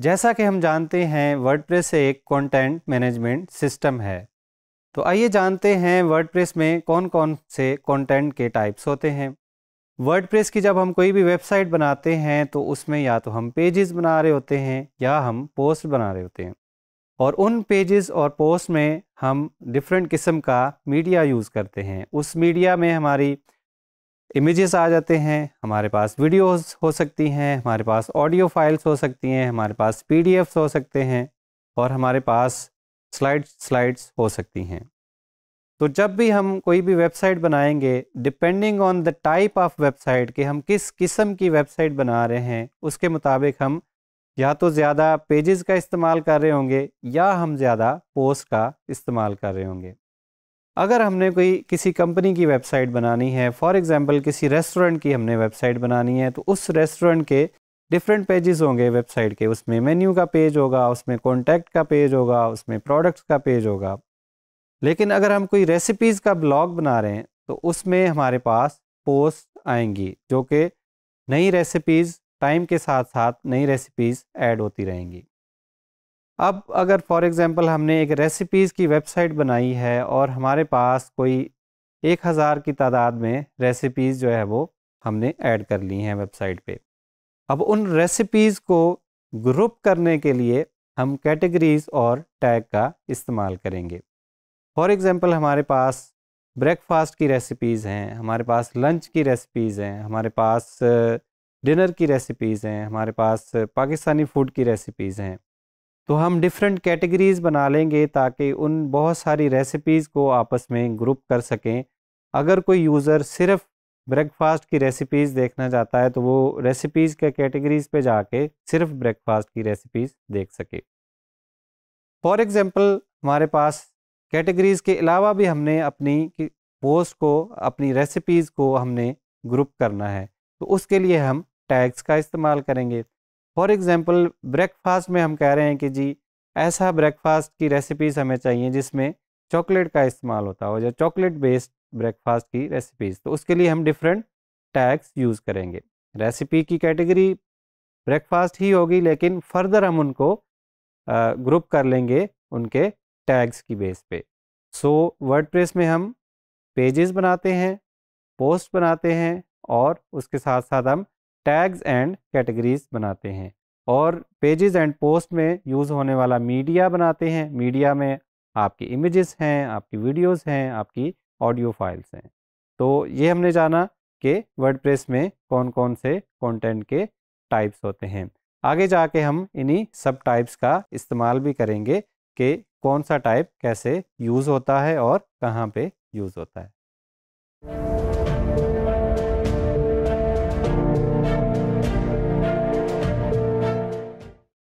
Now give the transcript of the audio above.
जैसा कि हम जानते हैं वर्डप्रेस एक कंटेंट मैनेजमेंट सिस्टम है तो आइए जानते हैं वर्डप्रेस में कौन कौन से कंटेंट के टाइप्स होते हैं वर्डप्रेस की जब हम कोई भी वेबसाइट बनाते हैं तो उसमें या तो हम पेजेस बना रहे होते हैं या हम पोस्ट बना रहे होते हैं और उन पेजेस और पोस्ट में हम डिफरेंट किस्म का मीडिया यूज़ करते हैं उस मीडिया में हमारी इमेजेस आ जाते हैं हमारे पास वीडियोस हो सकती हैं हमारे पास ऑडियो फाइल्स हो सकती हैं हमारे पास पीडीएफ्स हो सकते हैं और हमारे पास स्लाइड स्लाइड्स हो सकती हैं तो जब भी हम कोई भी वेबसाइट बनाएंगे depending on the type of website कि हम किस किस्म की वेबसाइट बना रहे हैं उसके मुताबिक हम या तो ज़्यादा पेजेस का इस्तेमाल कर रहे होंगे या हम ज़्यादा पोस्ट का इस्तेमाल कर रहे होंगे अगर हमने कोई किसी कंपनी की वेबसाइट बनानी है फॉर एग्ज़ाम्पल किसी रेस्टोरेंट की हमने वेबसाइट बनानी है तो उस रेस्टोरेंट के डिफरेंट पेजेस होंगे वेबसाइट के उसमें मेन्यू का पेज होगा उसमें कॉन्टैक्ट का पेज होगा उसमें प्रोडक्ट्स का पेज होगा लेकिन अगर हम कोई रेसिपीज़ का ब्लॉग बना रहे हैं तो उसमें हमारे पास पोस्ट आएंगी जो कि नई रेसिपीज़ टाइम के साथ साथ नई रेसिपीज़ ऐड होती रहेंगी अब अगर फॉर एग्ज़ाम्पल हमने एक रेसिपीज़ की वेबसाइट बनाई है और हमारे पास कोई एक हज़ार की तादाद में रेसिपीज़ जो है वो हमने ऐड कर ली हैं वेबसाइट पे अब उन रेसिपीज़ को ग्रुप करने के लिए हम कैटेगरीज़ और टैग का इस्तेमाल करेंगे फॉर एग्ज़ाम्पल हमारे पास ब्रेकफास्ट की रेसिपीज़ हैं हमारे पास लंच की रेसिपीज़ हैं हमारे पास डिनर की रेसिपीज़ हैं हमारे पास पाकिस्तानी फ़ूड की रेसिपीज़ हैं तो हम डिफरेंट कैटेगरीज़ बना लेंगे ताकि उन बहुत सारी रेसिपीज़ को आपस में ग्रुप कर सकें अगर कोई यूज़र सिर्फ ब्रेकफास्ट की रेसिपीज़ देखना चाहता है तो वो रेसिपीज़ के कैटेगरीज़ पे जाके सिर्फ ब्रेकफास्ट की रेसिपीज़ देख सके फॉर एग्ज़ाम्पल हमारे पास कैटेगरीज़ के अलावा भी हमने अपनी पोस्ट को अपनी रेसिपीज़ को हमने ग्रुप करना है तो उसके लिए हम टैग्स का इस्तेमाल करेंगे फॉर एग्ज़ाम्पल ब्रेकफास्ट में हम कह रहे हैं कि जी ऐसा ब्रेकफास्ट की रेसिपीज़ हमें चाहिए जिसमें चॉकलेट का इस्तेमाल होता हो या चॉकलेट बेस्ड ब्रेकफास्ट की रेसिपीज़ तो उसके लिए हम डिफरेंट टैग्स यूज़ करेंगे रेसिपी की कैटेगरी ब्रेकफास्ट ही होगी लेकिन फर्दर हम उनको ग्रुप कर लेंगे उनके टैग्स की बेस पे सो so, वर्डप्रेस में हम पेजेस बनाते हैं पोस्ट बनाते हैं और उसके साथ साथ हम टैग्स एंड कैटेगरीज बनाते हैं और पेजेस एंड पोस्ट में यूज़ होने वाला मीडिया बनाते हैं मीडिया में आपकी इमेजेस हैं आपकी वीडियोस हैं आपकी ऑडियो फाइल्स हैं तो ये हमने जाना कि वर्डप्रेस में कौन कौन से कंटेंट के टाइप्स होते हैं आगे जाके हम इन्हीं सब टाइप्स का इस्तेमाल भी करेंगे के कौन सा टाइप कैसे यूज़ होता है और कहाँ पे यूज़ होता है